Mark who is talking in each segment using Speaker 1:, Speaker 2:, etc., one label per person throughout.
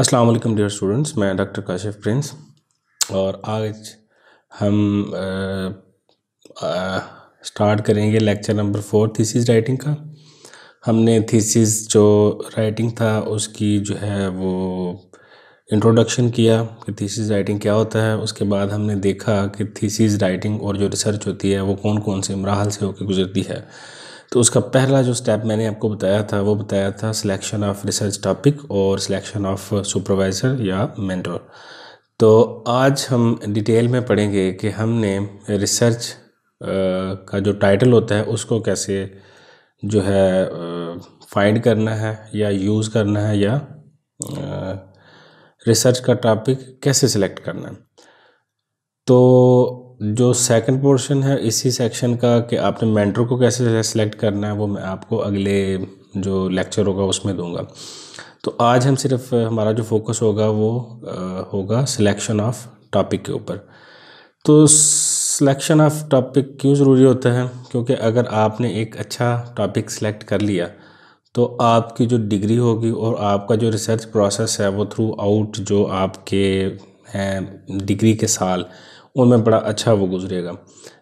Speaker 1: अस्सलाम वालेकुम dear students मैं डॉक्टर काशिफ प्रिंस और आज हम स्टार्ट करेंगे lecture number four thesis writing का हमने थीसिस जो राइटिंग था उसकी जो है वो इंट्रोडक्शन किया कि थीसिस राइटिंग क्या होता है उसके बाद हमने देखा कि थीसिस राइटिंग और जो रिसर्च होती है वो कौन कौन से मराहल से होकर गुजरती है तो उसका पहला जो स्टेप मैंने आपको बताया था वो बताया था सिलेक्शन ऑफ रिसर्च टॉपिक और सिलेक्शन ऑफ सुपरवाइज़र या मेंटोर तो आज हम डिटेल में पढ़ेंगे कि हमने रिसर्च का जो टाइटल होता है उसको कैसे जो है फाइंड करना है या यूज़ करना है या रिसर्च का टॉपिक कैसे सिलेक्ट करना है तो जो सेकंड पोर्शन है इसी सेक्शन का कि आपने मेंटर को कैसे सेलेक्ट करना है वो मैं आपको अगले जो लेक्चर होगा उसमें दूंगा तो आज हम सिर्फ हमारा जो फोकस होगा वो आ, होगा सिलेक्शन ऑफ टॉपिक के ऊपर तो सिलेक्शन ऑफ टॉपिक क्यों ज़रूरी होता है क्योंकि अगर आपने एक अच्छा टॉपिक सेलेक्ट कर लिया तो आपकी जो डिग्री होगी और आपका जो रिसर्च प्रोसेस है वो थ्रू आउट जो आपके हैं डिग्री के साल उनमें बड़ा अच्छा वो गुजरेगा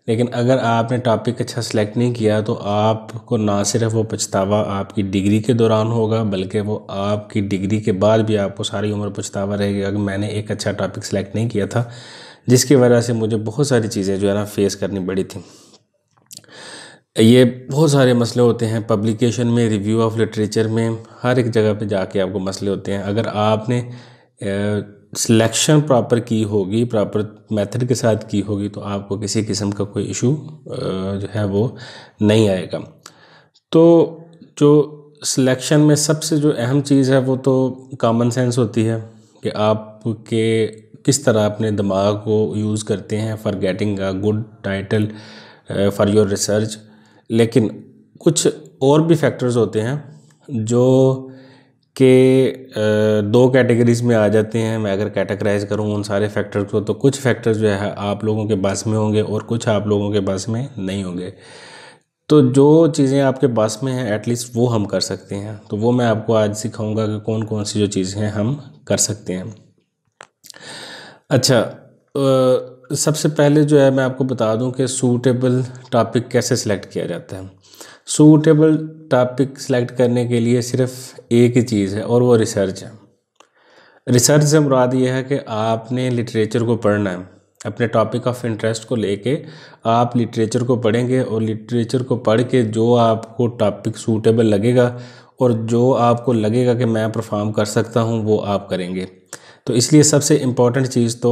Speaker 1: लेकिन अगर आपने टॉपिक अच्छा सेलेक्ट नहीं किया तो आपको ना सिर्फ वो पछतावा आपकी डिग्री के दौरान होगा बल्कि वो आपकी डिग्री के बाद भी आपको सारी उम्र पछतावा रहेगा अगर मैंने एक अच्छा टॉपिक सेलेक्ट नहीं किया था जिसकी वजह से मुझे बहुत सारी चीज़ें जो है ना फेस करनी पड़ी थी ये बहुत सारे मसले होते हैं पब्लिकेशन में रिव्यू ऑफ लिटरेचर में हर एक जगह पे जाके आपको मसले होते हैं अगर आपने सिलेक्शन प्रॉपर की होगी प्रॉपर मेथड के साथ की होगी तो आपको किसी किस्म का कोई इशू जो है वो नहीं आएगा तो जो सिलेक्शन में सबसे जो अहम चीज़ है वो तो कॉमन सेंस होती है कि आपके किस तरह अपने दिमाग को यूज़ करते हैं for getting a good title for your research लेकिन कुछ और भी फैक्टर्स होते हैं जो के दो कैटेगरीज में आ जाते हैं मैं अगर कैटेगराइज करूँ उन सारे फैक्टर्स को तो कुछ फैक्टर्स जो है आप लोगों के पास में होंगे और कुछ आप लोगों के पास में नहीं होंगे तो जो चीज़ें आपके पास में हैं एटलीस्ट वो हम कर सकते हैं तो वो मैं आपको आज सिखाऊंगा कि कौन कौन सी जो चीज़ें हैं हम कर सकते हैं अच्छा सबसे पहले जो है मैं आपको बता दूं कि सूटेबल टॉपिक कैसे सिलेक्ट किया जाता है सूटेबल टॉपिक सिलेक्ट करने के लिए सिर्फ एक ही चीज़ है और वो रिसर्च है रिसर्च से मुराद ये है कि आपने लिटरेचर को पढ़ना है अपने टॉपिक ऑफ इंटरेस्ट को लेके आप लिटरेचर को पढ़ेंगे और लिटरेचर को पढ़ के जो आपको टॉपिक सूटेबल लगेगा और जो आपको लगेगा कि मैं परफॉर्म कर सकता हूँ वो आप करेंगे तो इसलिए सबसे इम्पॉर्टेंट चीज़ तो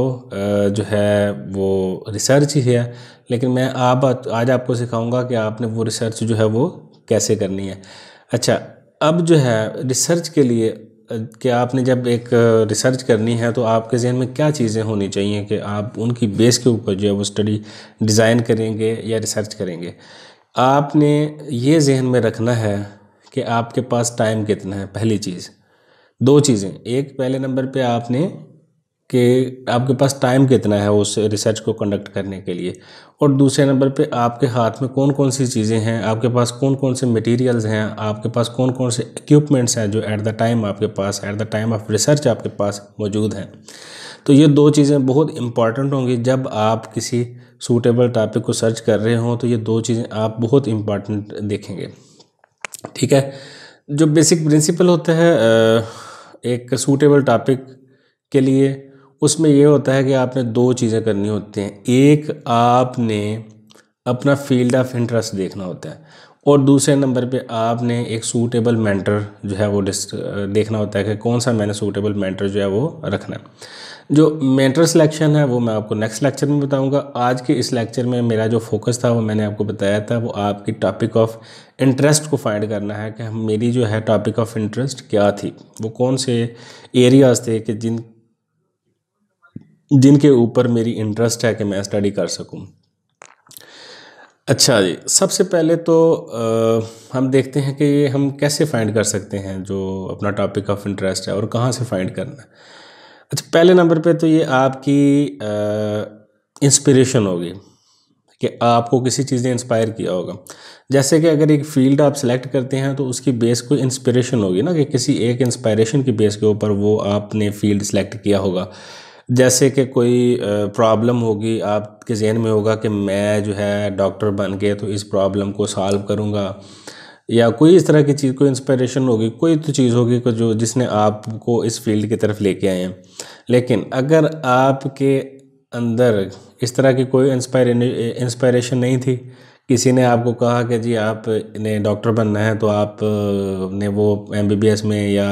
Speaker 1: जो है वो रिसर्च ही है लेकिन मैं आप आज आपको सिखाऊंगा कि आपने वो रिसर्च जो है वो कैसे करनी है अच्छा अब जो है रिसर्च के लिए कि आपने जब एक रिसर्च करनी है तो आपके जहन में क्या चीज़ें होनी चाहिए कि आप उनकी बेस के ऊपर जो है वो स्टडी डिज़ाइन करेंगे या रिसर्च करेंगे आपने ये जहन में रखना है कि आपके पास टाइम कितना है पहली चीज़ दो चीज़ें एक पहले नंबर पे आपने कि आपके पास टाइम कितना है उस रिसर्च को कंडक्ट करने के लिए और दूसरे नंबर पे आपके हाथ में कौन कौन सी चीज़ें हैं आपके पास कौन कौन से मटेरियल्स हैं आपके पास कौन कौन से इक्विपमेंट्स हैं जो एट द टाइम आपके पास at the time of research आपके पास मौजूद हैं तो ये दो चीज़ें बहुत इंपॉर्टेंट होंगी जब आप किसी सूटेबल टॉपिक को सर्च कर रहे हों तो ये दो चीज़ें आप बहुत इम्पॉर्टेंट देखेंगे ठीक है जो बेसिक प्रिंसिपल होता है एक सूटेबल टॉपिक के लिए उसमें यह होता है कि आपने दो चीज़ें करनी होती हैं एक आपने अपना फील्ड ऑफ इंटरेस्ट देखना होता है और दूसरे नंबर पे आपने एक सूटेबल मेंटर जो है वो देखना होता है कि कौन सा मैंने सूटेबल मेंटर जो है वो रखना है जो मेंटर सिलेक्शन है वो मैं आपको नेक्स्ट लेक्चर में बताऊंगा आज के इस लेक्चर में मेरा जो फोकस था वो मैंने आपको बताया था वो आपकी टॉपिक ऑफ इंटरेस्ट को फाइंड करना है कि मेरी जो है टॉपिक ऑफ इंटरेस्ट क्या थी वो कौन से एरियाज थे कि जिन जिनके ऊपर मेरी इंटरेस्ट है कि मैं स्टडी कर सकूँ अच्छा जी सबसे पहले तो आ, हम देखते हैं कि हम कैसे फाइंड कर सकते हैं जो अपना टॉपिक ऑफ इंटरेस्ट है और कहाँ से फाइंड करना है अच्छा पहले नंबर पे तो ये आपकी इंस्पिरेशन होगी कि आपको किसी चीज़ ने इंस्पायर किया होगा जैसे कि अगर एक फील्ड आप सेलेक्ट करते हैं तो उसकी बेस कोई इंस्पिरेशन होगी ना कि किसी एक इंस्पायरेशन की बेस के ऊपर वो आपने फील्ड सेलेक्ट किया होगा जैसे कि कोई प्रॉब्लम होगी आपके जहन में होगा कि मैं जो है डॉक्टर बन के तो इस प्रॉब्लम को सॉल्व करूँगा या कोई इस तरह की चीज़ कोई इंस्पिरेशन होगी कोई तो चीज़ होगी को जो जिसने आपको इस फील्ड की तरफ लेके आए हैं लेकिन अगर आपके अंदर इस तरह की कोई इंस्पायर इंस्पायरेशन नहीं थी किसी ने आपको कहा कि जी आप ने डॉक्टर बनना है तो आप ने वो एमबीबीएस में या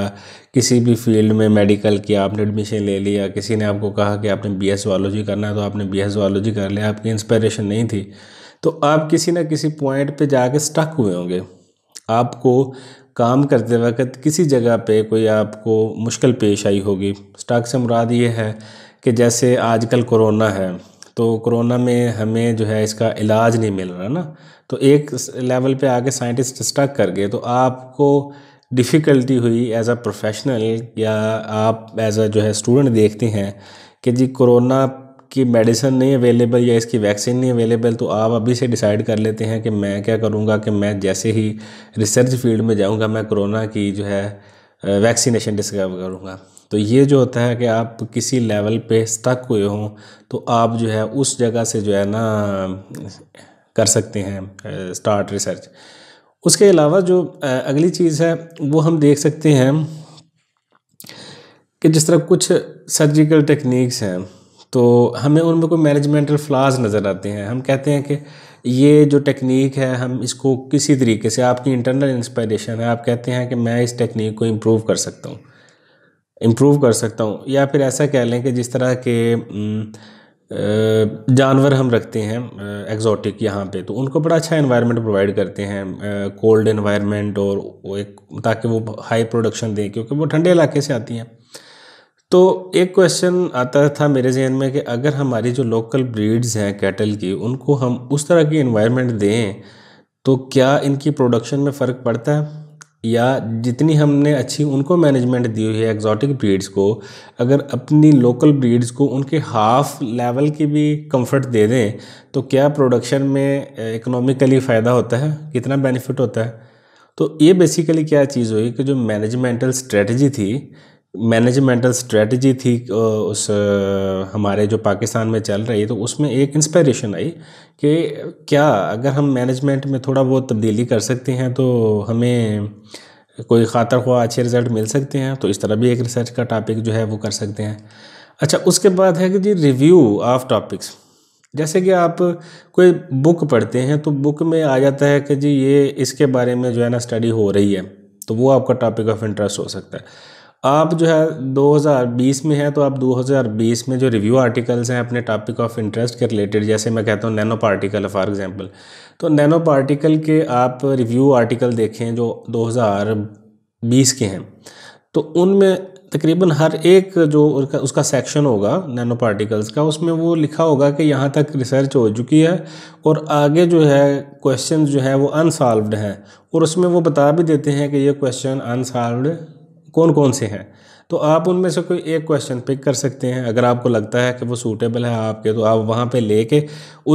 Speaker 1: किसी भी फील्ड में मेडिकल की आपने एडमिशन ले लिया किसी ने आपको कहा कि आपने बी एस करना है तो आपने बी एस कर लिया आपकी इंस्पायरेशन नहीं थी तो आप किसी ना किसी पॉइंट पे जाके स्टक हुए होंगे आपको काम करते वक्त किसी जगह पे कोई आपको मुश्किल पेश आई होगी स्टॉक से मुराद ये है कि जैसे आजकल कोरोना है तो कोरोना में हमें जो है इसका इलाज नहीं मिल रहा ना तो एक लेवल पे आके साइंटिस्ट स्टक कर गए तो आपको डिफ़िकल्टी हुई एज अ प्रोफेशनल या आप एज अ जो है स्टूडेंट देखते हैं कि जी कोरोना इसकी मेडिसिन नहीं अवेलेबल या इसकी वैक्सीन नहीं अवेलेबल तो आप अभी से डिसाइड कर लेते हैं कि मैं क्या करूँगा कि मैं जैसे ही रिसर्च फील्ड में जाऊँगा मैं कोरोना की जो है वैक्सीनेशन डिस्कवर करूँगा तो ये जो होता है कि आप किसी लेवल पे स्टक हुए हों तो आप जो है उस जगह से जो है ना कर सकते हैं स्टार्ट रिसर्च उसके अलावा जो अगली चीज़ है वो हम देख सकते हैं कि जिस तरह कुछ सर्जिकल टेक्निक्स हैं तो हमें उनमें कोई मैनेजमेंटल फ्लाज नज़र आते हैं हम कहते हैं कि ये जो टेक्निक है हम इसको किसी तरीके से आपकी इंटरनल इंस्पायरेशन है आप कहते हैं कि मैं इस टेक्निक को इम्प्रूव कर सकता हूँ इम्प्रूव कर सकता हूँ या फिर ऐसा कह लें कि जिस तरह के जानवर हम रखते हैं एग्जॉटिक यहाँ पे तो उनको बड़ा अच्छा इन्वायरमेंट प्रोवाइड करते हैं कोल्ड इन्वायरमेंट और एक ताकि वो हाई प्रोडक्शन दें क्योंकि वो ठंडे इलाके से आती हैं तो एक क्वेश्चन आता था मेरे जहन में कि अगर हमारी जो लोकल ब्रीड्स हैं कैटल की उनको हम उस तरह की इन्वायरमेंट दें तो क्या इनकी प्रोडक्शन में फ़र्क पड़ता है या जितनी हमने अच्छी उनको मैनेजमेंट दी हुई है एग्जॉटिक ब्रीड्स को अगर अपनी लोकल ब्रीड्स को उनके हाफ लेवल की भी कंफर्ट दे दें तो क्या प्रोडक्शन में इकोनॉमिकली फ़ायदा होता है कितना बेनिफिट होता है तो ये बेसिकली क्या चीज़ हुई कि जो मैनेजमेंटल स्ट्रेटजी थी मैनेजमेंटल स्ट्रेटजी थी उस हमारे जो पाकिस्तान में चल रही तो उसमें एक इंस्पिरेशन आई कि क्या अगर हम मैनेजमेंट में थोड़ा बहुत तब्दीली कर सकते हैं तो हमें कोई खातर ख्वा अच्छे रिज़ल्ट मिल सकते हैं तो इस तरह भी एक रिसर्च का टॉपिक जो है वो कर सकते हैं अच्छा उसके बाद है कि जी रिव्यू ऑफ टॉपिक्स जैसे कि आप कोई बुक पढ़ते हैं तो बुक में आ जाता है कि जी ये इसके बारे में जो है ना स्टडी हो रही है तो वो आपका टॉपिक ऑफ इंटरेस्ट हो सकता है आप जो है 2020 में हैं तो आप 2020 में जो रिव्यू आर्टिकल्स हैं अपने टॉपिक ऑफ इंटरेस्ट के रिलेटेड जैसे मैं कहता हूँ नैनो पार्टिकल फॉर एग्जांपल तो नैनो पार्टिकल के आप रिव्यू आर्टिकल देखें जो 2020 के हैं तो उनमें तकरीबन हर एक जो उसका सेक्शन होगा नैनो पार्टिकल्स का उसमें वो लिखा होगा कि यहाँ तक रिसर्च हो चुकी है और आगे जो है क्वेश्चन जो है वो अनसॉल्व्ड हैं और उसमें वो बता भी देते हैं कि ये क्वेश्चन अनसॉल्व्ड कौन कौन से हैं तो आप उनमें से कोई एक क्वेश्चन पिक कर सकते हैं अगर आपको लगता है कि वो सूटेबल है आपके तो आप वहाँ पे लेके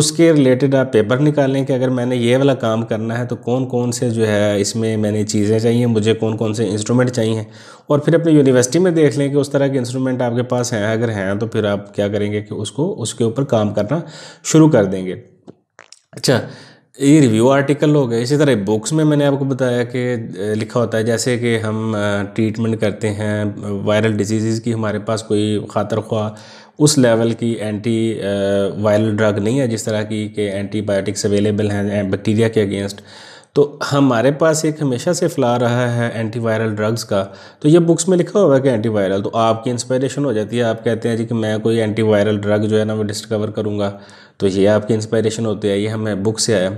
Speaker 1: उसके रिलेटेड आप पेपर निकालें कि अगर मैंने ये वाला काम करना है तो कौन कौन से जो है इसमें मैंने चीज़ें चाहिए मुझे कौन कौन से इंस्ट्रूमेंट चाहिए और फिर अपनी यूनिवर्सिटी में देख लें कि उस तरह के इंस्ट्रूमेंट आपके पास हैं अगर हैं तो फिर आप क्या करेंगे कि उसको उसके ऊपर काम करना शुरू कर देंगे अच्छा ये रिव्यू आर्टिकल हो गए इसी तरह बुक्स में मैंने आपको बताया कि लिखा होता है जैसे कि हम ट्रीटमेंट करते हैं वायरल डिजीज़ की हमारे पास कोई खातर ख्वा उस लेवल की एंटी वायरल ड्रग नहीं है जिस तरह की कि एंटीबायोटिक्स अवेलेबल हैं बैक्टीरिया के अगेंस्ट तो हमारे पास एक हमेशा से फ्ला रहा है एंटीवायरल ड्रग्स का तो ये बुक्स में लिखा हुआ है कि एंटीवायरल तो आपकी इंस्पायरेशन हो जाती है आप कहते हैं जी कि मैं कोई एंटीवायरल ड्रग जो है ना वो डिस्कवर करूँगा तो ये आपकी इंस्पायरेशन होती है ये हमें बुक से आया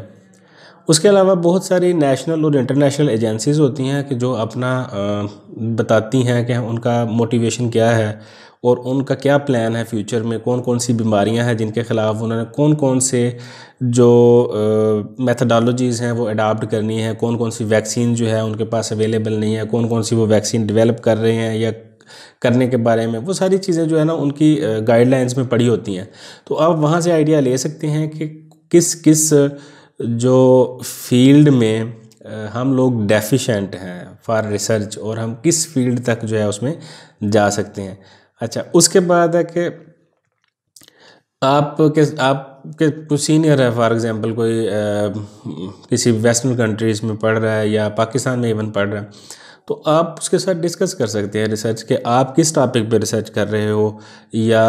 Speaker 1: उसके अलावा बहुत सारी नेशनल और इंटरनेशनल एजेंसीज़ होती हैं कि जो अपना बताती हैं कि उनका मोटिवेशन क्या है और उनका क्या प्लान है फ्यूचर में कौन कौन सी बीमारियां हैं जिनके ख़िलाफ़ उन्होंने कौन कौन से जो मेथडोलॉजीज़ हैं वो अडाप्ट करनी है कौन कौन सी वैक्सीन जो है उनके पास अवेलेबल नहीं है कौन कौन सी वो वैक्सीन डेवलप कर रहे हैं या करने के बारे में वो सारी चीज़ें जो है ना उनकी गाइडलाइंस में पड़ी होती हैं तो आप वहाँ से आइडिया ले सकते हैं कि किस किस जो फील्ड में हम लोग डेफिशेंट हैं फॉर रिसर्च और हम किस फील्ड तक जो है उसमें जा सकते हैं अच्छा उसके बाद है कि आप के आपके कुछ सीनियर है फॉर एग्ज़ाम्पल कोई आ, किसी वेस्टर्न कंट्रीज़ में पढ़ रहा है या पाकिस्तान में इवन पढ़ रहा है तो आप उसके साथ डिस्कस कर सकते हैं रिसर्च के आप किस टॉपिक पे रिसर्च कर रहे हो या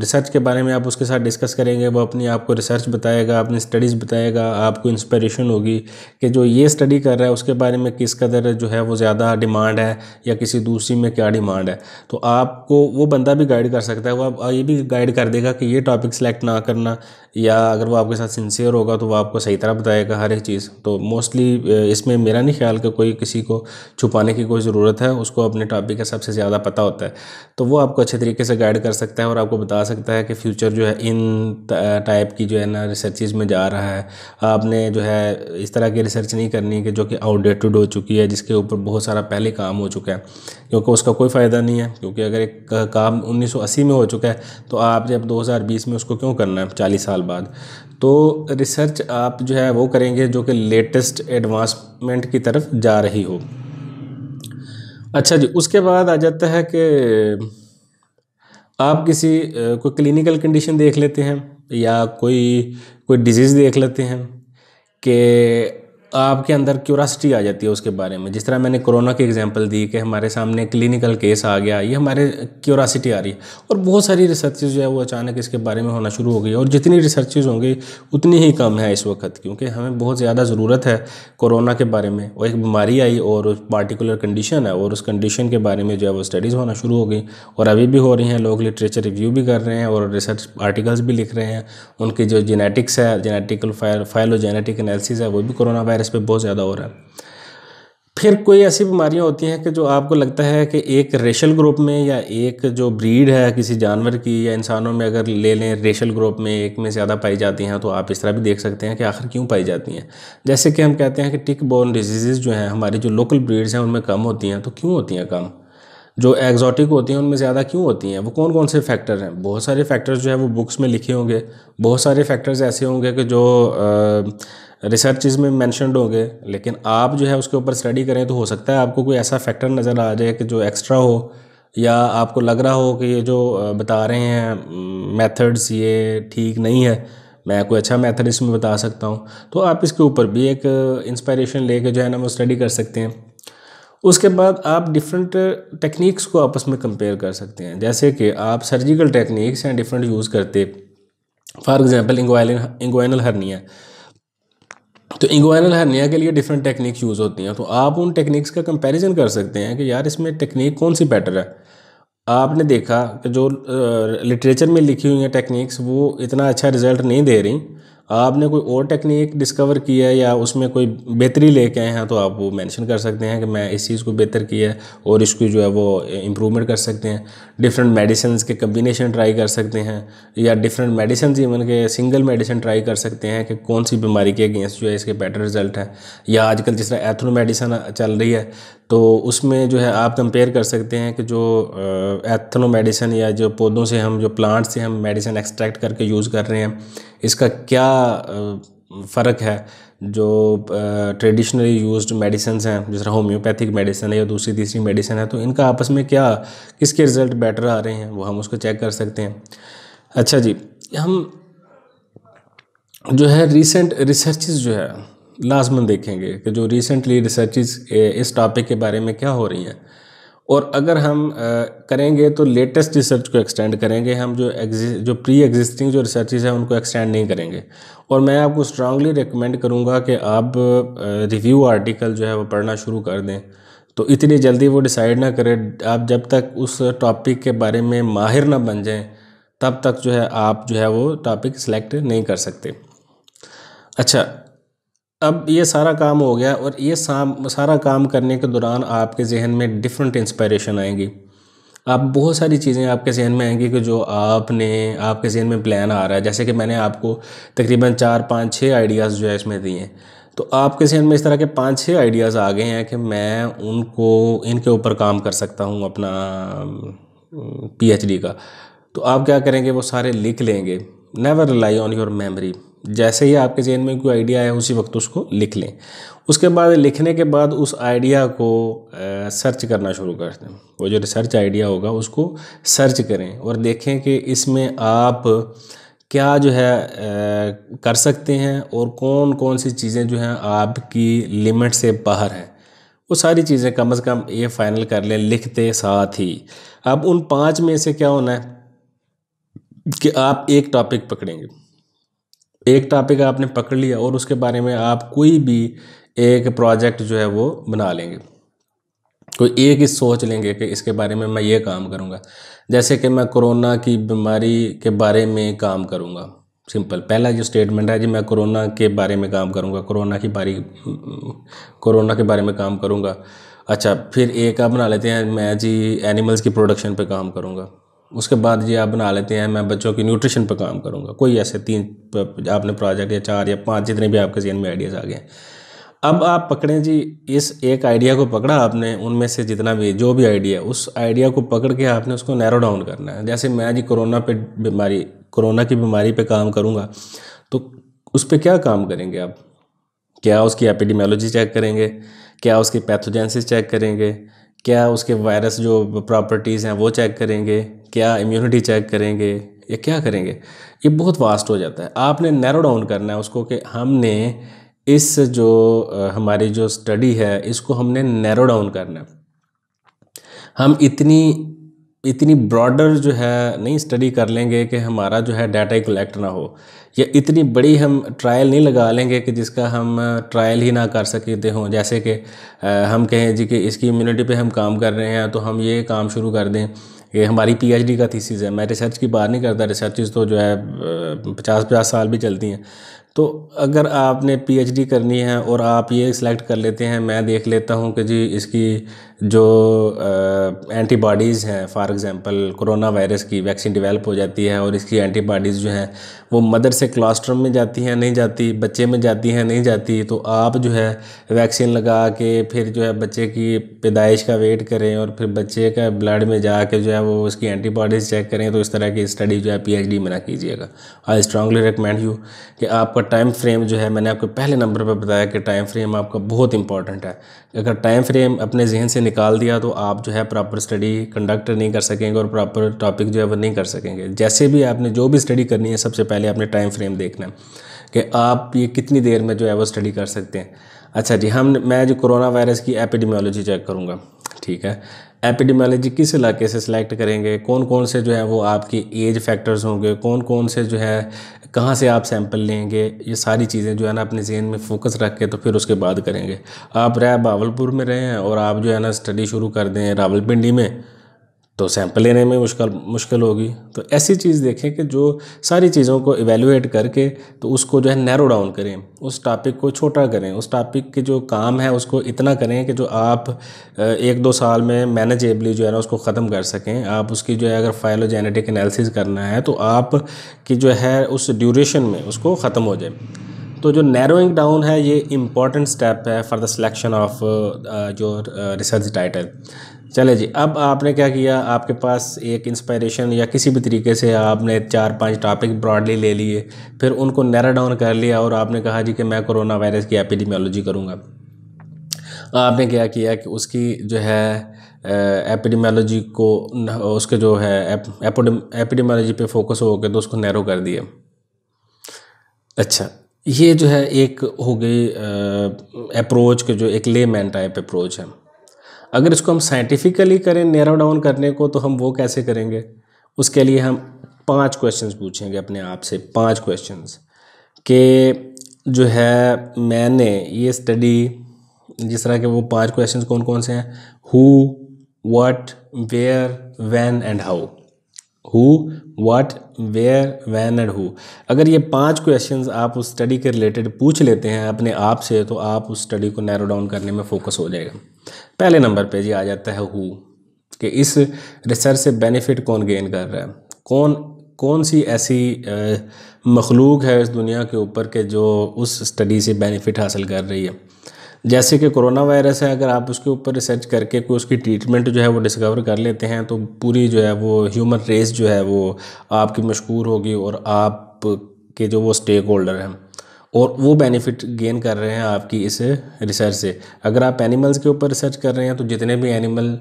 Speaker 1: रिसर्च के बारे में आप उसके साथ डिस्कस करेंगे वो अपनी आपको रिसर्च बताएगा अपनी स्टडीज़ बताएगा आपको इंस्पिरेशन होगी कि जो ये स्टडी कर रहा है उसके बारे में किस कदर जो है वो ज़्यादा डिमांड है या किसी दूसरी में क्या डिमांड है तो आपको वो बंदा भी गाइड कर सकता है वो आप ये भी गाइड कर देगा कि ये टॉपिक सेलेक्ट ना करना या अगर वो आपके साथ सिंसियर होगा तो वो आपको सही तरह बताएगा हर एक चीज़ तो मोस्टली इसमें मेरा नहीं ख्याल कि कोई किसी को छुपाने की की कोई ज़रूरत है उसको अपने टॉपिक का सबसे ज़्यादा पता होता है तो वो आपको अच्छे तरीके से गाइड कर सकता है और आपको बता सकता है कि फ्यूचर जो है इन टाइप की जो है ना रिसर्चेज में जा रहा है आपने जो है इस तरह की रिसर्च नहीं करनी कि जो कि आउटडेटेड हो चुकी है जिसके ऊपर बहुत सारा पहले काम हो चुका है क्योंकि उसका कोई फ़ायदा नहीं है क्योंकि अगर एक काम उन्नीस में हो चुका है तो आप जब दो में उसको क्यों करना है चालीस साल बाद तो रिसर्च आप जो है वो करेंगे जो कि लेटेस्ट एडवांसमेंट की तरफ जा रही हो अच्छा जी उसके बाद आ जाता है कि आप किसी कोई क्लिनिकल कंडीशन देख लेते हैं या कोई कोई डिजीज़ देख लेते हैं कि आपके अंदर क्यूरासिटी आ जाती है उसके बारे में जिस तरह मैंने कोरोना की एग्जांपल दी कि हमारे सामने क्लिनिकल केस आ गया ये हमारे क्यूरासिटी आ रही है और बहुत सारी रिसर्चेज जो है वो अचानक इसके बारे में होना शुरू हो गई और जितनी रिसर्चेज होंगी उतनी ही कम है इस वक्त क्योंकि हमें बहुत ज़्यादा ज़रूरत है कोरोना के बारे में और एक बीमारी आई और उस पार्टिकुलर कंडीशन है और उस कंडीशन के बारे में जो है वो स्टडीज़ होना शुरू हो गई और अभी भी हो रही हैं लोग लिटरेचर रिव्यू भी कर रहे हैं और रिसर्च आर्टिकल्स भी लिख रहे हैं उनकी जो जेनेटिक्स है जेनेटिकल फाइलोजेनेटिक एनालिसिस है वो भी कोरोना वायरस इस पर बहुत ज़्यादा हो रहा है फिर कोई ऐसी बीमारियां होती हैं कि जो आपको लगता है कि एक रेशल ग्रुप में या एक जो ब्रीड है किसी जानवर की या इंसानों में अगर ले लें रेशल ग्रुप में एक में ज़्यादा पाई जाती हैं तो आप इस तरह भी देख सकते हैं कि आखिर क्यों पाई जाती हैं जैसे कि हम कहते हैं कि टिक बोन डिजीज़ जो हैं हमारी जो लोकल ब्रीड्स हैं उनमें कम होती हैं तो क्यों होती हैं कम जो एग्जॉटिक होती हैं उनमें ज़्यादा क्यों होती हैं वो कौन कौन से फैक्टर हैं बहुत सारे फैक्टर्स जो है वो बुक्स में लिखे होंगे बहुत सारे फैक्टर्स ऐसे होंगे कि जो आ, रिसर्च में मैंशनड होंगे लेकिन आप जो है उसके ऊपर स्टडी करें तो हो सकता है आपको कोई ऐसा फैक्टर नज़र आ जाए कि जो एक्स्ट्रा हो या आपको लग रहा हो कि ये जो बता रहे हैं मेथड्स ये ठीक नहीं है मैं कोई अच्छा मेथड इसमें बता सकता हूँ तो आप इसके ऊपर भी एक इंस्पायरेशन लेके जो है ना वो स्टडी कर सकते हैं उसके बाद आप डिफरेंट टेक्निक्स को आपस में कंपेयर कर सकते हैं जैसे कि आप सर्जिकल टेक्निक्स हैं डिफरेंट यूज़ करते for example inguinal inguinal hernia तो इंगोइनल हरनिया के लिए डिफरेंट टेक्निक्स यूज़ होती हैं तो आप उन टेक्निक्स का कंपैरिजन कर सकते हैं कि यार इसमें टेक्निक कौन सी बेटर है आपने देखा कि जो लिटरेचर में लिखी हुई हैं टेक्निक्स वो इतना अच्छा रिजल्ट नहीं दे रही आपने कोई और टेक्निक डिस्कवर की है या उसमें कोई बेहतरी लेके आए हैं तो आप वो मेंशन कर सकते हैं कि मैं इस चीज़ को बेहतर किया है और इसकी जो है वो इम्प्रूवमेंट कर सकते हैं डिफरेंट मेडिसिन के कम्बिनेशन ट्राई कर सकते हैं या डिफरेंट मेडिसिन इवन के सिंगल मेडिसिन ट्राई कर सकते हैं कि कौन सी बीमारी के अगेंस्ट जो है इसके बेटर रिजल्ट है या आजकल जिस तरह एथ्रो मेडिसन चल रही है तो उसमें जो है आप कंपेयर कर सकते हैं कि जो एथनो मेडिसिन या जो पौधों से हम जो प्लांट से हम मेडिसिन एक्सट्रैक्ट करके यूज़ कर रहे हैं इसका क्या फ़र्क है जो ट्रेडिशनली यूज्ड मेडिसिन हैं जिस तरह होम्योपैथिक मेडिसिन है या दूसरी तीसरी मेडिसिन है तो इनका आपस में क्या किसके रिज़ल्ट बेटर आ रहे हैं वो हम उसको चेक कर सकते हैं अच्छा जी हम जो है रिसेंट रिसर्च जो है लाजमन देखेंगे कि जो रिसेंटली रिसर्च इस टॉपिक के बारे में क्या हो रही हैं और अगर हम आ, करेंगे तो लेटेस्ट रिसर्च को एक्सटेंड करेंगे हम जो जो प्री एग्जिस्टिंग जो रिसर्च हैं उनको एक्सटेंड नहीं करेंगे और मैं आपको स्ट्रांगली रिकमेंड करूँगा कि आप रिव्यू आर्टिकल जो है वो पढ़ना शुरू कर दें तो इतनी जल्दी वो डिसाइड ना करें आप जब तक उस टॉपिक के बारे में माहिर ना बन जाएँ तब तक जो है आप जो है वो टॉपिक सेलेक्ट नहीं कर सकते अच्छा अब ये सारा काम हो गया और ये सारा काम करने के दौरान आपके जहन में डिफरेंट इंस्पायरेशन आएंगी आप बहुत सारी चीज़ें आपके जहन में आएंगी कि जो आपने आपके जहन में प्लान आ रहा है जैसे कि मैंने आपको तकरीबन चार पाँच छः आइडियाज़ जो है इसमें दिए हैं तो आपके जहन में इस तरह के पाँच छः आइडियाज़ आ गए हैं कि मैं उनको इनके ऊपर काम कर सकता हूँ अपना पी का तो आप क्या करेंगे वो सारे लिख लेंगे never rely on your memory जैसे ही आपके जहन में कोई आइडिया आया उसी वक्त उसको लिख लें उसके बाद लिखने के बाद उस आइडिया को सर्च करना शुरू कर दें वो जो रिसर्च आइडिया होगा उसको सर्च करें और देखें कि इसमें आप क्या जो है आ, कर सकते हैं और कौन कौन सी चीज़ें जो हैं आपकी लिमिट से बाहर हैं वो सारी चीज़ें कम अज़ कम ये फाइनल कर लें लिखते साथ ही अब उन पाँच में से क्या होना है कि आप एक टॉपिक पकड़ेंगे एक टॉपिक आपने पकड़ लिया और उसके बारे में आप कोई भी एक प्रोजेक्ट जो है वो बना लेंगे कोई एक ही सोच लेंगे कि इसके बारे में मैं ये काम करूँगा जैसे कि मैं कोरोना की बीमारी के बारे में काम करूँगा सिंपल पहला जो स्टेटमेंट है जी मैं कोरोना के बारे में काम करूँगा कोरोना की बारी कोरोना के बारे में काम करूँगा अच्छा फिर एक आप बना लेते हैं मैं जी एनिमल्स की प्रोडक्शन पे काम करूँगा उसके बाद ये आप बना लेते हैं मैं बच्चों की न्यूट्रिशन पर काम करूँगा कोई ऐसे तीन आपने प्रोजेक्ट या चार या पाँच जितने भी आपके जहन में आइडियाज़ आ गए हैं अब आप पकड़ें जी इस एक आइडिया को पकड़ा आपने उनमें से जितना भी जो भी आइडिया उस आइडिया को पकड़ के आपने उसको नैरो डाउन करना है जैसे मैं जी कोरोना पे बीमारी कोरोना की बीमारी पे काम करूँगा तो उस पर क्या काम करेंगे आप क्या उसकी एपिडीमियोलॉजी चेक करेंगे क्या उसकी पैथोजेंसिस चेक करेंगे क्या उसके वायरस जो प्रॉपर्टीज़ हैं वो चेक करेंगे क्या इम्यूनिटी चेक करेंगे या क्या करेंगे ये बहुत वास्ट हो जाता है आपने नैरो डाउन करना है उसको कि हमने इस जो हमारी जो स्टडी है इसको हमने नैरो डाउन करना है हम इतनी इतनी ब्रॉडर जो है नहीं स्टडी कर लेंगे कि हमारा जो है डाटा ही कलेक्ट ना हो या इतनी बड़ी हम ट्रायल नहीं लगा लेंगे कि जिसका हम ट्रायल ही ना कर सकते हों जैसे कि हम कहें जी कि इसकी इम्यूनिटी पे हम काम कर रहे हैं तो हम ये काम शुरू कर दें ये हमारी पीएचडी का थीसिस है मैं रिसर्च की बात नहीं करता रिसर्च तो जो है पचास पचास साल भी चलती हैं तो अगर आपने पीएचडी करनी है और आप ये सिलेक्ट कर लेते हैं मैं देख लेता हूँ कि जी इसकी जो एंटीबॉडीज़ हैं फॉर एग्ज़ाम्पल कोरोना वायरस की वैक्सीन डिवेलप हो जाती है और इसकी एंटीबॉडीज़ जो हैं वो मदर से क्लास्ट्रम में जाती हैं नहीं जाती बच्चे में जाती हैं नहीं जाती तो आप जो है वैक्सीन लगा के फिर जो है बच्चे की पैदाइश का वेट करें और फिर बच्चे का ब्लड में जा जो है वो उसकी एंटीबॉडीज़ चेक करें तो इस तरह की स्टडी जो है पी में ना कीजिएगा आई स्ट्रांगली रिकमेंड यू कि आपका टाइम फ्रेम जो है मैंने आपको पहले नंबर पर बताया कि टाइम फ्रेम आपका बहुत इंपॉर्टेंट है अगर टाइम फ्रेम अपने जहन से निकाल दिया तो आप जो है प्रॉपर स्टडी कंडक्ट नहीं कर सकेंगे और प्रॉपर टॉपिक जो है वो नहीं कर सकेंगे जैसे भी आपने जो भी स्टडी करनी है सबसे पहले आपने टाइम फ्रेम देखना है कि आप ये कितनी देर में जो है वो स्टडी कर सकते हैं अच्छा जी हम मैं जो कोरोना वायरस की एपिडमियोलॉजी चेक करूँगा ठीक है एपिडेमियोलॉजी किस इलाके से सिलेक्ट करेंगे कौन कौन से जो है वो आपकी एज फैक्टर्स होंगे कौन कौन से जो है कहाँ से आप सैंपल लेंगे ये सारी चीज़ें जो है ना अपने जहन में फोकस रख के तो फिर उसके बाद करेंगे आप रह बावलपुर में रहें और आप जो है ना स्टडी शुरू कर दें रावलपिंडी में तो सैंपल लेने में मुश्किल मुश्किल होगी तो ऐसी चीज़ देखें कि जो सारी चीज़ों को इवेलुएट करके तो उसको जो है नैरो डाउन करें उस टॉपिक को छोटा करें उस टॉपिक के जो काम है उसको इतना करें कि जो आप एक दो साल में मैनेजेबली जो है ना उसको ख़त्म कर सकें आप उसकी जो है अगर फाइलोजेनेटिक एनालिसिस करना है तो आप की जो है उस ड्यूरेशन में उसको ख़त्म हो जाए तो जो नैरोइंग डाउन है ये इम्पॉर्टेंट स्टेप है फॉर द सिलेक्शन ऑफ जो रिसर्च टाइटल चले जी अब आपने क्या किया आपके पास एक इंस्पायरेशन या किसी भी तरीके से आपने चार पांच टॉपिक ब्रॉडली ले लिए फिर उनको नैरा डाउन कर लिया और आपने कहा जी कि मैं कोरोना वायरस की एपिडीमियोलॉजी करूँगा आपने क्या किया कि उसकी जो है एपिडीमियोलॉजी को उसके जो है एपिडीमियोलॉजी पे फोकस हो गया तो उसको नैरो कर दिया अच्छा ये जो है एक हो गई अप्रोच के जो एक लेमैन टाइप अप्रोच है अगर इसको हम साइंटिफिकली करें नेरो डाउन करने को तो हम वो कैसे करेंगे उसके लिए हम पांच क्वेश्चन पूछेंगे अपने आप से पांच क्वेश्चन के जो है मैंने ये स्टडी जिस तरह के वो पांच क्वेश्चन कौन कौन से हैं who what where when and how who what where when and who अगर ये पांच क्वेश्चन आप उस स्टडी के रिलेटेड पूछ लेते हैं अपने आप से तो आप उस स्टडी को नैरो डाउन करने में फोकस हो जाएगा पहले नंबर पे जी आ जाता है हु कि इस रिसर्च से बेनिफिट कौन गेन कर रहा है कौन कौन सी ऐसी मखलूक है इस दुनिया के ऊपर के जो उस स्टडी से बेनिफिट हासिल कर रही है जैसे कि कोरोना वायरस है अगर आप उसके ऊपर रिसर्च करके कोई उसकी ट्रीटमेंट जो है वो डिस्कवर कर लेते हैं तो पूरी जो है वो ह्यूमन रेस जो है वो आपकी मशहूर होगी और आप के जो वो स्टेक होल्डर हैं और वो बेनिफिट गेन कर रहे हैं आपकी इस रिसर्च से अगर आप एनिमल्स के ऊपर रिसर्च कर रहे हैं तो जितने भी एनिमल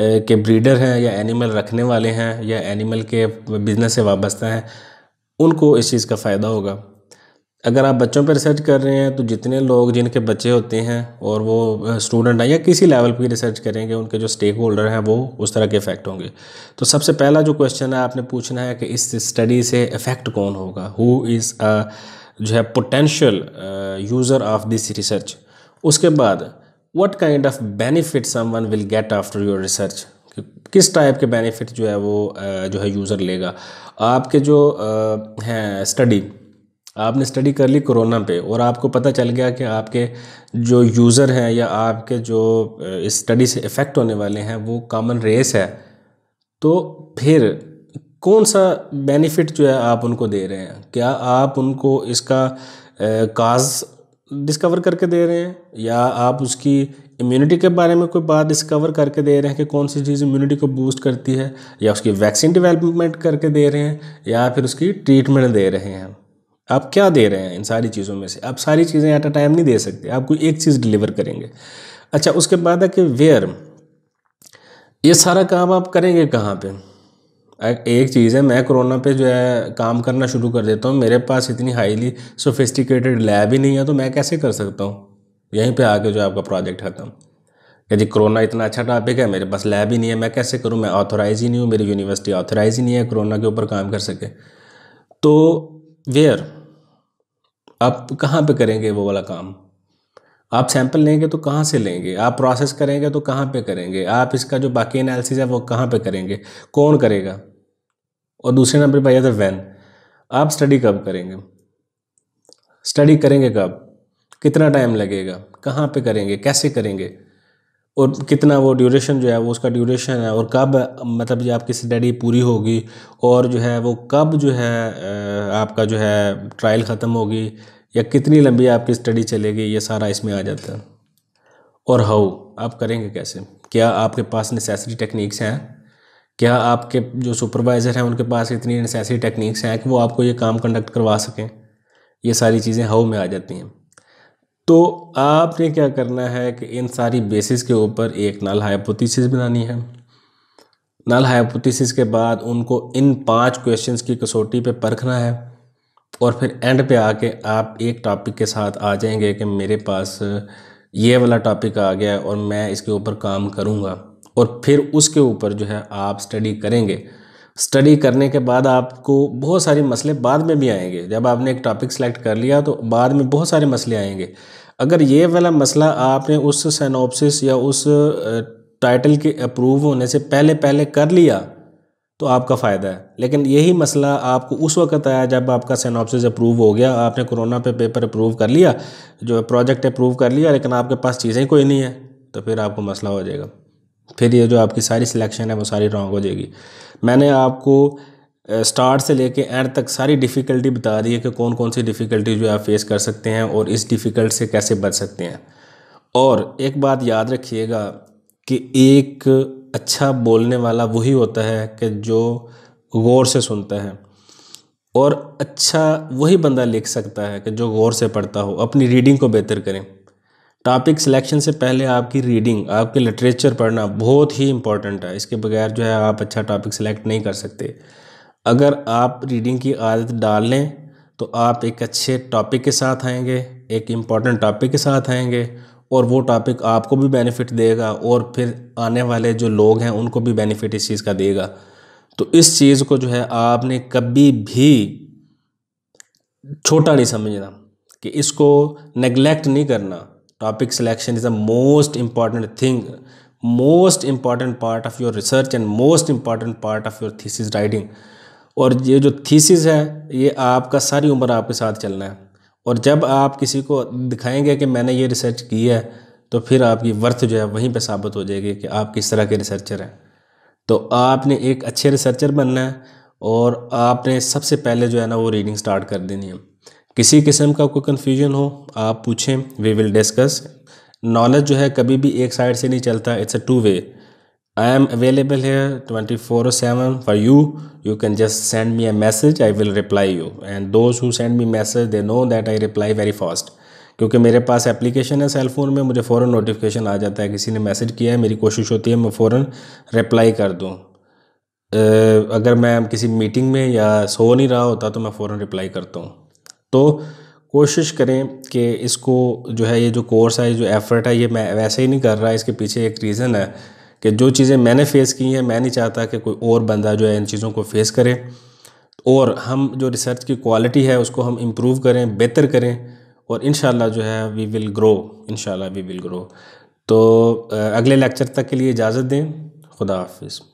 Speaker 1: के ब्रीडर हैं या एनिमल रखने वाले हैं या एनिमल के बिज़नेस से वाबस्ता हैं उनको इस चीज़ का फ़ायदा होगा अगर आप बच्चों पर रिसर्च कर रहे हैं तो जितने लोग जिनके बच्चे होते हैं और वो स्टूडेंट हैं या किसी लेवल पर रिसर्च करेंगे उनके जो स्टेक होल्डर हैं वो उस तरह के इफेक्ट होंगे तो सबसे पहला जो क्वेश्चन है आपने पूछना है कि इस स्टडी से इफेक्ट कौन होगा हु इज़ जो है potential user of this research उसके बाद what kind of benefit someone will get after your research किस टाइप के बेनिफिट जो है वो uh, जो है यूज़र लेगा आपके जो uh, हैं स्टडी आपने स्टडी कर ली कोरोना पे और आपको पता चल गया कि आपके जो यूज़र हैं या आपके जो uh, इस स्टडी से इफ़ेक्ट होने वाले हैं वो कॉमन रेस है तो फिर कौन सा बेनिफिट जो है आप उनको दे रहे हैं क्या आप उनको इसका काज डिस्कवर करके दे रहे हैं या आप उसकी इम्यूनिटी के बारे में कोई बात डिस्कवर करके दे रहे हैं कि कौन सी चीज़ इम्यूनिटी को बूस्ट करती है या उसकी वैक्सीन डेवलपमेंट करके दे रहे हैं या फिर उसकी ट्रीटमेंट दे रहे हैं आप क्या दे रहे हैं इन सारी चीज़ों में से आप सारी चीज़ें एट अ टाइम नहीं दे सकते आप कोई एक चीज़ डिलीवर करेंगे अच्छा उसके बाद है कि वेयर ये सारा काम आप करेंगे कहाँ पर एक चीज़ है मैं कोरोना पे जो है काम करना शुरू कर देता हूँ मेरे पास इतनी हाईली सोफिस्टिकेटेड लैब ही नहीं है तो मैं कैसे कर सकता हूँ यहीं पे आके जो आपका प्रोजेक्ट खत्म यदि कोरोना इतना अच्छा टॉपिक है मेरे पास लैब ही नहीं है मैं कैसे करूँ मैं ऑथोराइज ही नहीं हूँ मेरी यूनिवर्सिटी ऑथोराइज ही नहीं है कोरोना के ऊपर काम कर सके तो वेयर आप कहाँ पर करेंगे वो वाला काम आप सैंपल लेंगे तो कहाँ से लेंगे आप प्रोसेस करेंगे तो कहाँ पे करेंगे आप इसका जो बाकी एनालिसिस है वो कहाँ पे करेंगे कौन करेगा और दूसरे नंबर पर आता वैन आप स्टडी कब करेंगे स्टडी करेंगे कब कितना टाइम लगेगा कहाँ पे करेंगे कैसे करेंगे और कितना वो ड्यूरेशन जो है वो उसका ड्यूरेशन है और कब मतलब जो आपकी स्टडी पूरी होगी और जो है वो कब जो है आपका जो है ट्रायल ख़त्म होगी या कितनी लंबी आपकी स्टडी चलेगी ये सारा इसमें आ जाता है और हाउ आप करेंगे कैसे क्या आपके पास नेसेसरी टेक्निक्स हैं क्या आपके जो सुपरवाइज़र हैं उनके पास इतनी नेसेसरी टेक्निक्स हैं कि वो आपको ये काम कंडक्ट करवा सकें ये सारी चीज़ें हाउ में आ जाती हैं तो आपने क्या करना है कि इन सारी बेसिस के ऊपर एक नल हाइपोथीसिस बनानी है नल हाइपोथीसिस के बाद उनको इन पांच क्वेश्चंस की कसौटी पे परखना है और फिर एंड पे आके आप एक टॉपिक के साथ आ जाएंगे कि मेरे पास ये वाला टॉपिक आ गया और मैं इसके ऊपर काम करूँगा और फिर उसके ऊपर जो है आप स्टडी करेंगे स्टडी करने के बाद आपको बहुत सारे मसले बाद में भी आएंगे जब आपने एक टॉपिक सेलेक्ट कर लिया तो बाद में बहुत सारे मसले आएंगे अगर ये वाला मसला आपने उस सेनोपसिस या उस टाइटल के अप्रूव होने से पहले पहले कर लिया तो आपका फ़ायदा है लेकिन यही मसला आपको उस वक्त आया जब आपका सेनोपसिस अप्रूव हो गया आपने कोरोना पे पेपर अप्रूव कर लिया जो प्रोजेक्ट अप्रूव कर लिया लेकिन आपके पास चीज़ें कोई नहीं है तो फिर आपको मसला हो जाएगा फिर ये जो आपकी सारी सिलेक्शन है वो सारी रॉन्ग हो जाएगी मैंने आपको स्टार्ट से लेके एंड तक सारी डिफ़िकल्टी बता दी है कि कौन कौन सी डिफ़िकल्टी जो आप फेस कर सकते हैं और इस डिफ़िकल्ट से कैसे बच सकते हैं और एक बात याद रखिएगा कि एक अच्छा बोलने वाला वही होता है कि जो गौर से सुनता है और अच्छा वही बंदा लिख सकता है कि जो गौर से पढ़ता हो अपनी रीडिंग को बेहतर करें टॉपिक सिलेक्शन से पहले आपकी रीडिंग आपके लिटरेचर पढ़ना बहुत ही इंपॉर्टेंट है इसके बगैर जो है आप अच्छा टॉपिक सेलेक्ट नहीं कर सकते अगर आप रीडिंग की आदत डाल लें तो आप एक अच्छे टॉपिक के साथ आएंगे एक इम्पॉर्टेंट टॉपिक के साथ आएंगे और वो टॉपिक आपको भी बेनिफिट देगा और फिर आने वाले जो लोग हैं उनको भी बेनिफिट इस चीज़ का देगा तो इस चीज़ को जो है आपने कभी भी छोटा नहीं समझना कि इसको नेगलेक्ट नहीं करना topic selection is the most important thing most important part of your research and most important part of your thesis writing और ये जो थीसिस है ये आपका सारी उम्र आपके साथ चलना है और जब आप किसी को दिखाएंगे कि मैंने ये रिसर्च की है तो फिर आपकी वर्थ जो है वहीं पे साबित हो जाएगी कि आप किस तरह के रिसर्चर हैं तो आपने एक अच्छे रिसर्चर बनना है और आपने सबसे पहले जो है ना वो रीडिंग स्टार्ट कर देनी है किसी किस्म का कोई कन्फ्यूजन हो आप पूछें वी विल डिस्कस नॉलेज जो है कभी भी एक साइड से नहीं चलता it's a two way I am available है twenty four seven for you you can just send me a message I will reply you and those who send me message they know that I reply very fast क्योंकि मेरे पास application है cell phone में मुझे फ़ौर notification आ जाता है किसी ने मैसेज किया है मेरी कोशिश होती है मैं फ़ौर रिप्लाई कर दूँ अगर मैं किसी मीटिंग में या सो नहीं रहा होता तो मैं फ़ौर रिप्लाई करता हूँ तो कोशिश करें कि इसको जो है ये जो कोर्स है ये जो एफ़र्ट है ये मैं वैसे ही नहीं कर रहा इसके पीछे एक रीज़न है कि जो चीज़ें मैंने फ़ेस की हैं मैं नहीं चाहता कि कोई और बंदा जो है इन चीज़ों को फेस करे और हम जो रिसर्च की क्वालिटी है उसको हम इम्प्रूव करें बेहतर करें और इन जो है we will grow in we will grow तो अगले लेक्चर तक के लिए इजाज़त दें खुदा हाफिज़